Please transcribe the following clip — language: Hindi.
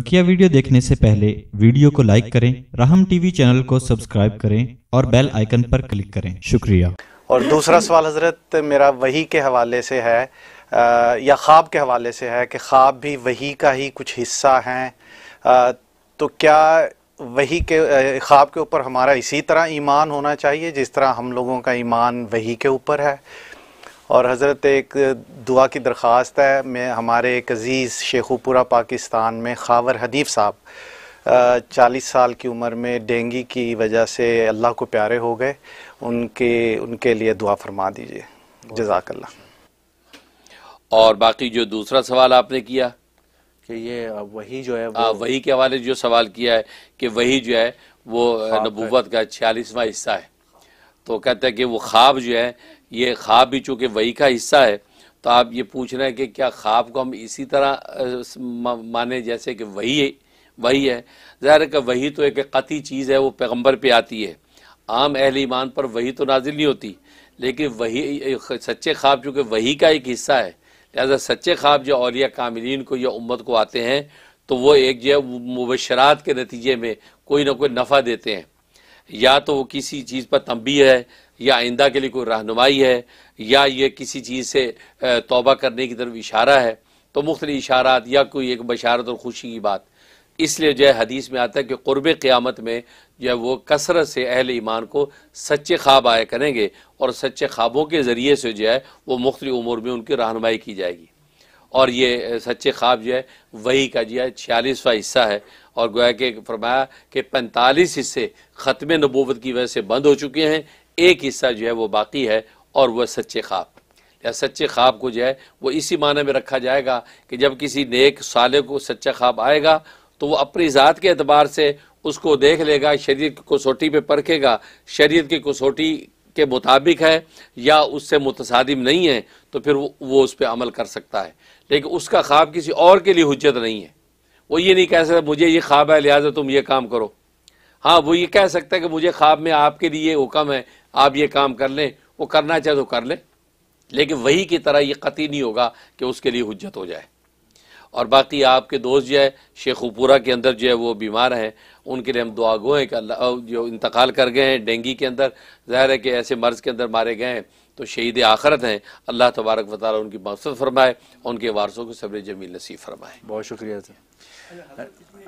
बकिया वीडियो देखने से पहले वीडियो को लाइक करें राहम टीवी चैनल को सब्सक्राइब करें और बेल आइकन पर क्लिक करें शुक्रिया और दूसरा सवाल हजरत मेरा वही के हवाले से है आ, या ख्वाब के हवाले से है कि ख्वाब भी वही का ही कुछ हिस्सा हैं तो क्या वही के ख्वाब के ऊपर हमारा इसी तरह ईमान होना चाहिए जिस तरह हम लोगों का ईमान वही के ऊपर है और हज़रत एक दुआ की दरख्वास्त है मैं हमारे एक अज़ीज़ शेखुपुरा पाकिस्तान में खावर हदीफ़ साहब चालीस साल की उम्र में डेंगी की वजह से अल्लाह को प्यारे हो गए उनके उनके लिए दुआ फरमा दीजिए जजाकल्ला और बाकी जो दूसरा सवाल आपने किया कि ये वही जो है आ, हाँ, वही के हवाले जो सवाल किया है कि वही जो है वो नबूवत का छियालीसवा हिस्सा है तो कहते हैं कि वो ख्वाब जो है ये ख्वाब भी चूँकि वही का हिस्सा है तो आप ये पूछ रहे हैं कि क्या ख्वाब को हम इसी तरह माने जैसे कि वही है वही है ज़ाहिर का वही तो एक कती चीज़ है वो पैगम्बर पर आती है आम अहल ईमान पर वही तो नाजिल नहीं होती लेकिन वही सच्चे ख्वाब चूँकि वही का एक हिस्सा है लिहाजा सच्चे ख्वाब जो अलिया कामिलीन को या उम्मत को आते हैं तो वो एक जो है मुबशरात के नतीजे में कोई ना कोई नफ़ा देते हैं या तो वो किसी चीज़ पर तंबी है या आइंदा के लिए कोई रहनुमाई है या ये किसी चीज़ से तोबा करने की तरफ इशारा है तो मुख्त इशारात या कोई एक बशारत और खुशी की बात इसलिए जो है हदीस में आता है कि क़ुरब क़्यामत में जो है वो कसरत से अहल ईमान को सच्चे ख्वाब आए करेंगे और सच्चे ख्वाबों के ज़रिए से जो है वो मुख्तलि उमूर में उनकी रहनमाई की जाएगी और ये सच्चे ख्वाब जो है वही का जो है छियालीसवा हिस्सा है और गोया के फरमाया कि पैंतालीस हिस्से ख़त्म नबूवत की वजह से बंद हो चुके हैं एक हिस्सा जो है वो बाकी है और वह सच्चे ख्वाब या सच्चे ख्वाब को जो है वो इसी माना में रखा जाएगा कि जब किसी नेक साले को सच्चा ख्वाब आएगा तो वह अपनी ज़ात के अतबार से उसको देख लेगा शरीर की कसौटी पर परखेगा शरीर की कसौटी के मुताबिक है या उससे मुतसादिम नहीं है तो फिर वो, वो उस पर अमल कर सकता है लेकिन उसका ख्वाब किसी और के लिए हजत नहीं है वो ये नहीं कह सकता मुझे ये ख्वाब है लिहाजा तुम ये काम करो हाँ वो ये कह सकता है कि मुझे ख्वाब में आपके लिए हुक्म है आप ये काम कर लें वो करना चाहे तो कर लें लेकिन वही की तरह ये कती नहीं होगा कि उसके लिए हजत हो जाए और बाकी आपके दोस्त जो है शेखुपुरा के अंदर जो है वो बीमार हैं उनके लिए हम दुआ गो हैं कि अल्लाह जो इंतकाल कर गए हैं डेंगी के अंदर ज़ाहिर है कि ऐसे मर्ज़ के अंदर मारे गए हैं तो शहीद आखरत हैं अल्लाह तबारक वाली उनकी मकसद फरमाए उनके वारसों को सब्र जमील नसीब फरमाए बहुत शुक्रिया